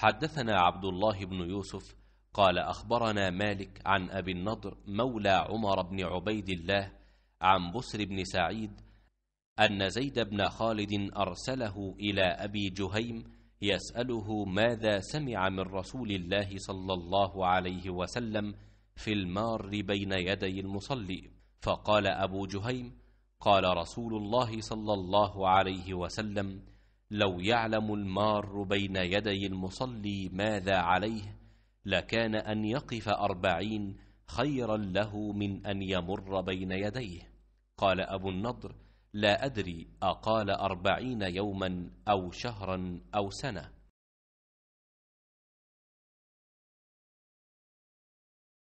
حدثنا عبد الله بن يوسف قال أخبرنا مالك عن أبي النضر مولى عمر بن عبيد الله عن بسر بن سعيد أن زيد بن خالد أرسله إلى أبي جهيم يسأله ماذا سمع من رسول الله صلى الله عليه وسلم في المار بين يدي المصلي فقال أبو جهيم قال رسول الله صلى الله عليه وسلم لو يعلم المار بين يدي المصلي ماذا عليه لكان أن يقف أربعين خيرا له من أن يمر بين يديه قال أبو النضر لا أدري أقال أربعين يوما أو شهرا أو سنة